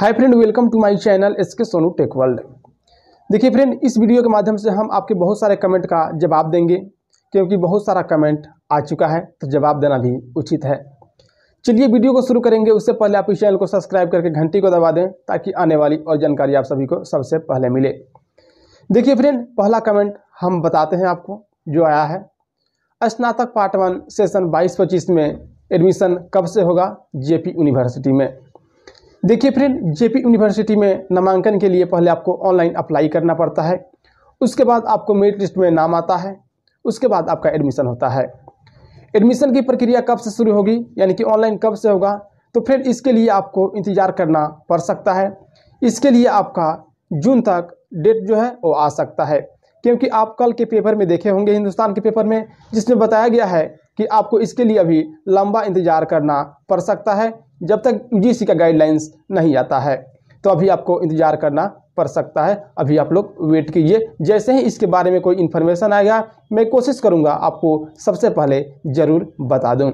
hi friend welcome to my channel S K Sonu tech world देखिए friend इस video के माध्यम से हम आपके बहुत सारे कमेंट का जवाब देंगे क्योंकि बहुत सारा कमेंट आ चुका है तो जवाब देना भी उचित है चलिए वीडियो को शुरू करेंगे उससे पहले आप इस चैनल को सब्सक्राइब करके घंटी को दबा दें ताकि आने वाली और जानकारी आप सभी को सबसे पहले मिले देखिए फ्रेंड पहला कमेंट हम बताते हैं आपको जो आया है स्नातक पार्ट वन सेशन बाईस पच्चीस में एडमिशन कब से होगा जेपी यूनिवर्सिटी में देखिए फ्रेंड जेपी यूनिवर्सिटी में नामांकन के लिए पहले आपको ऑनलाइन अप्लाई करना पड़ता है उसके बाद आपको मेरिट लिस्ट में नाम आता है उसके बाद आपका एडमिशन होता है एडमिशन की प्रक्रिया कब से शुरू होगी यानी कि ऑनलाइन कब से होगा तो फिर इसके लिए आपको इंतज़ार करना पड़ सकता है इसके लिए आपका जून तक डेट जो है वो आ सकता है क्योंकि आप कल के पेपर में देखे होंगे हिंदुस्तान के पेपर में जिसमें बताया गया है कि आपको इसके लिए अभी लंबा इंतज़ार करना पड़ सकता है जब तक यू का गाइडलाइंस नहीं आता है तो अभी आपको इंतज़ार करना पड़ सकता है अभी आप लोग वेट कीजिए जैसे ही इसके बारे में कोई इन्फॉर्मेशन आएगा मैं कोशिश करूँगा आपको सबसे पहले ज़रूर बता दूँ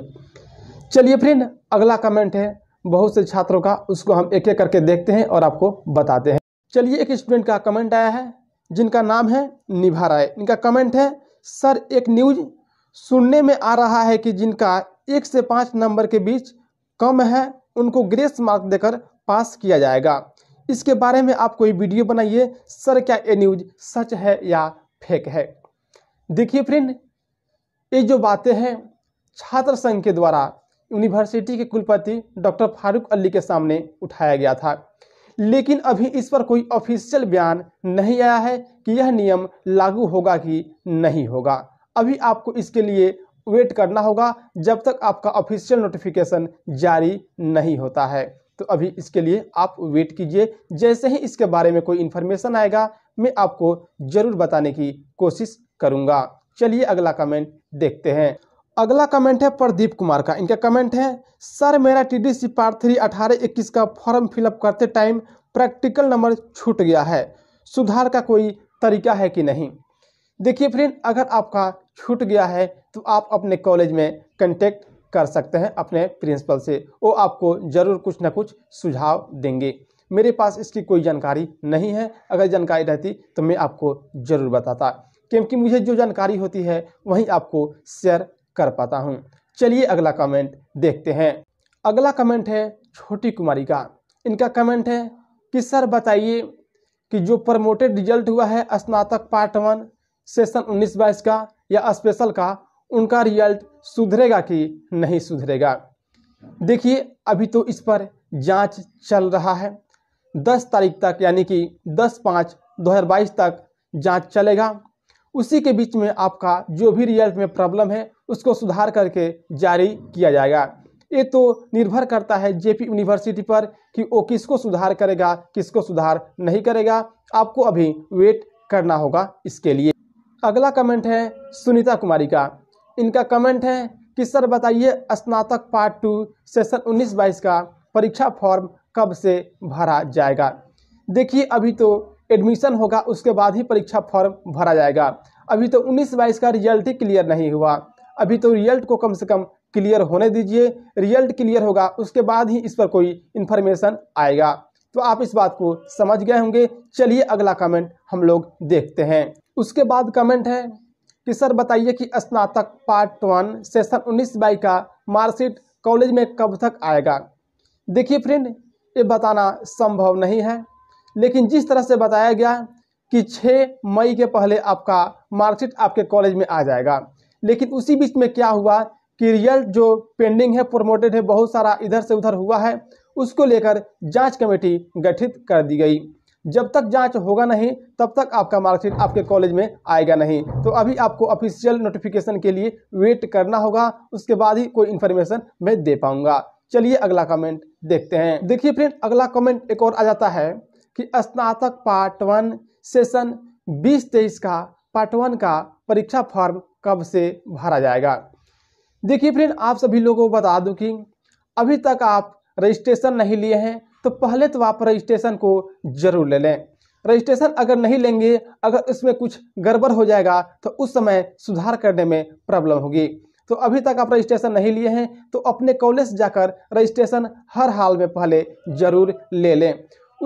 चलिए फ्रेंड अगला कमेंट है बहुत से छात्रों का उसको हम एक एक करके देखते हैं और आपको बताते हैं चलिए एक स्टूडेंट का कमेंट आया है जिनका नाम है निभा राय इनका कमेंट है सर एक न्यूज सुनने में आ रहा है कि जिनका एक से पाँच नंबर के बीच कम है उनको ग्रेस मार्क देकर पास किया जाएगा इसके बारे में आप कोई वीडियो बनाइए सर क्या ये न्यूज़ सच है या फेक है देखिए फ्रेंड ये जो बातें हैं छात्र संघ के द्वारा यूनिवर्सिटी के कुलपति डॉक्टर फारूक अली के सामने उठाया गया था लेकिन अभी इस पर कोई ऑफिशियल बयान नहीं आया है कि यह नियम लागू होगा कि नहीं होगा अभी आपको इसके लिए वेट करना होगा जब तक आपका ऑफिशियल नोटिफिकेशन जारी नहीं होता है तो अभी इसके लिए आप वेट कीजिए जैसे ही इसके बारे में कोई इन्फॉर्मेशन आएगा मैं आपको जरूर बताने की कोशिश करूंगा चलिए अगला कमेंट देखते हैं अगला कमेंट है प्रदीप कुमार का इनका कमेंट है सर मेरा T D C part three अठारह इक्कीस का फॉर्म फिलअप करते टाइम प्रैक्टिकल नंबर छूट गया है सुधार का कोई तरीका है कि नहीं देखिए फ्रेंड अगर आपका छूट गया है तो आप अपने कॉलेज में कंटेक्ट कर सकते हैं अपने प्रिंसिपल से वो आपको ज़रूर कुछ ना कुछ सुझाव देंगे मेरे पास इसकी कोई जानकारी नहीं है अगर जानकारी रहती तो मैं आपको ज़रूर बताता क्योंकि मुझे जो जानकारी होती है वही आपको शेयर कर पाता हूँ चलिए अगला कमेंट देखते हैं अगला कमेंट है छोटी कुमारी का इनका कमेंट है कि सर बताइए कि जो प्रमोटेड रिजल्ट हुआ है स्नातक पार्ट वन सेशन उन्नीस बाईस का या स्पेशल का उनका रिजल्ट सुधरेगा कि नहीं सुधरेगा देखिए अभी तो इस पर जांच चल रहा है 10 तारीख तक यानी कि 10 पाँच 2022 तक जांच चलेगा उसी के बीच में आपका जो भी रिजल्ट में प्रॉब्लम है उसको सुधार करके जारी किया जाएगा ये तो निर्भर करता है जेपी यूनिवर्सिटी पर कि वो किसको सुधार करेगा किसको सुधार नहीं करेगा आपको अभी वेट करना होगा इसके लिए अगला कमेंट है सुनीता कुमारी का इनका कमेंट है कि सर बताइए स्नातक पार्ट टू सेशन 19-22 का परीक्षा फॉर्म कब से भरा जाएगा देखिए अभी तो एडमिशन होगा उसके बाद ही परीक्षा फॉर्म भरा जाएगा अभी तो 19-22 का रिजल्ट ही क्लियर नहीं हुआ अभी तो रिजल्ट को कम से कम क्लियर होने दीजिए रिजल्ट क्लियर होगा उसके बाद ही इस पर कोई इन्फॉर्मेशन आएगा तो आप इस बात को समझ गए होंगे चलिए अगला कमेंट हम लोग देखते हैं उसके बाद कमेंट है कि सर बताइए कि स्नातक पार्ट वन सेशन उन्नीस बाई का मार्कशीट कॉलेज में कब तक आएगा देखिए फ्रेंड ये बताना संभव नहीं है लेकिन जिस तरह से बताया गया कि 6 मई के पहले आपका मार्कशीट आपके कॉलेज में आ जाएगा लेकिन उसी बीच में क्या हुआ कि रियल जो पेंडिंग है प्रमोटेड है बहुत सारा इधर से उधर हुआ है उसको लेकर जांच कमेटी गठित कर दी गई जब तक जांच होगा नहीं तब तक आपका मार्कशीट आपके कॉलेज में आएगा नहीं तो अभी आपको ऑफिशियल नोटिफिकेशन के लिए वेट करना होगा उसके बाद ही कोई इन्फॉर्मेशन मैं दे पाऊंगा चलिए अगला कमेंट देखते हैं देखिए फ्रेंड अगला कमेंट एक और आ जाता है कि स्नातक पार्ट वन सेशन बीस तेईस का पार्ट वन का परीक्षा फॉर्म कब से भरा जाएगा देखिए फ्रेंड आप सभी लोगों को बता दूँ कि अभी तक आप रजिस्ट्रेशन नहीं लिए हैं तो पहले तो आप रजिस्ट्रेशन को जरूर ले लें रजिस्ट्रेशन अगर नहीं लेंगे अगर इसमें कुछ गड़बड़ हो जाएगा तो उस समय सुधार करने में प्रॉब्लम होगी तो अभी तक आप रजिस्ट्रेशन नहीं लिए हैं तो अपने कॉलेज जाकर रजिस्ट्रेशन हर हाल में पहले ज़रूर ले लें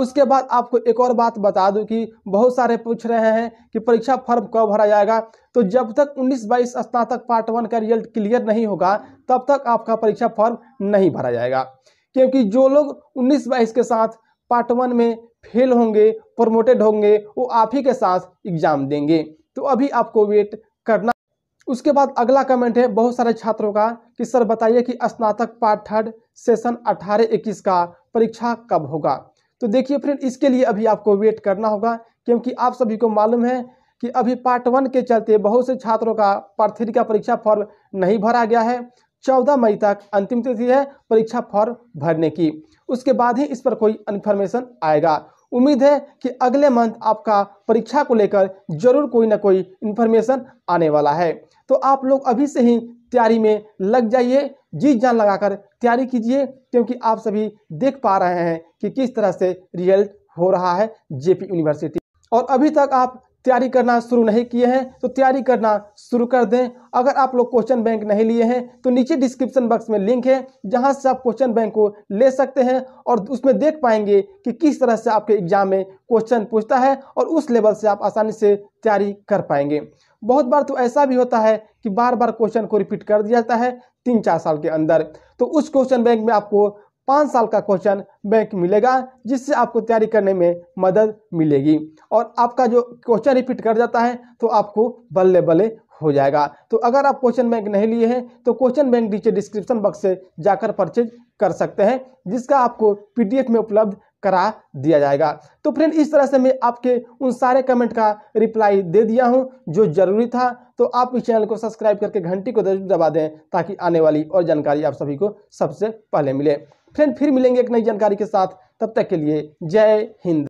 उसके बाद आपको एक और बात बता दूं कि बहुत सारे पूछ रहे हैं कि परीक्षा फॉर्म कब भरा जाएगा तो जब तक 19 बाईस स्नातक पार्ट वन का रिजल्ट क्लियर नहीं होगा तब तक आपका परीक्षा फॉर्म नहीं भरा जाएगा क्योंकि जो लोग उन्नीस बाईस के साथ पार्ट वन में फेल होंगे प्रमोटेड होंगे वो आप ही के साथ एग्जाम देंगे तो अभी आपको वेट करना उसके बाद अगला कमेंट है बहुत सारे छात्रों का कि सर बताइए कि स्नातक पार्ट थर्ड सेशन अठारह इक्कीस का परीक्षा कब होगा तो देखिए फ्रेंड इसके लिए अभी आपको वेट करना होगा क्योंकि आप सभी को मालूम है कि अभी पार्ट वन के चलते बहुत से छात्रों का पार्ट थ्री का परीक्षा फॉर्म नहीं भरा गया है चौदह मई तक अंतिम तिथि है परीक्षा फॉर्म भरने की उसके बाद ही इस पर कोई इन्फॉर्मेशन आएगा उम्मीद है कि अगले मंथ आपका परीक्षा को लेकर जरूर कोई ना कोई इन्फॉर्मेशन आने वाला है तो आप लोग अभी से ही तैयारी में लग जाइए जी जान लगाकर तैयारी कीजिए क्योंकि आप सभी देख पा रहे हैं कि किस तरह से रिजल्ट हो रहा है जेपी यूनिवर्सिटी और अभी तक आप तैयारी करना शुरू नहीं किए हैं तो तैयारी करना शुरू कर दें अगर आप लोग क्वेश्चन बैंक नहीं लिए हैं तो नीचे डिस्क्रिप्शन बॉक्स में लिंक है जहां से आप क्वेश्चन बैंक को ले सकते हैं और उसमें देख पाएंगे कि किस तरह से आपके एग्जाम में क्वेश्चन पूछता है और उस लेवल से आप आसानी से तैयारी कर पाएंगे बहुत बार तो ऐसा भी होता है कि बार बार क्वेश्चन को रिपीट कर दिया जाता है तीन चार साल के अंदर तो उस क्वेश्चन बैंक में आपको पाँच साल का क्वेश्चन बैंक मिलेगा जिससे आपको तैयारी करने में मदद मिलेगी और आपका जो क्वेश्चन रिपीट कर जाता है तो आपको बल्ले बल्ले हो जाएगा तो अगर आप क्वेश्चन बैंक नहीं लिए हैं तो क्वेश्चन बैंक नीचे डिस्क्रिप्शन बॉक्स से जाकर परचेज कर सकते हैं जिसका आपको पी में उपलब्ध करा दिया जाएगा तो फ्रेंड इस तरह से मैं आपके उन सारे कमेंट का रिप्लाई दे दिया हूं जो जरूरी था तो आप इस चैनल को सब्सक्राइब करके घंटी को दबा दें ताकि आने वाली और जानकारी आप सभी को सबसे पहले मिले फ्रेंड फिर मिलेंगे एक नई जानकारी के साथ तब तक के लिए जय हिंद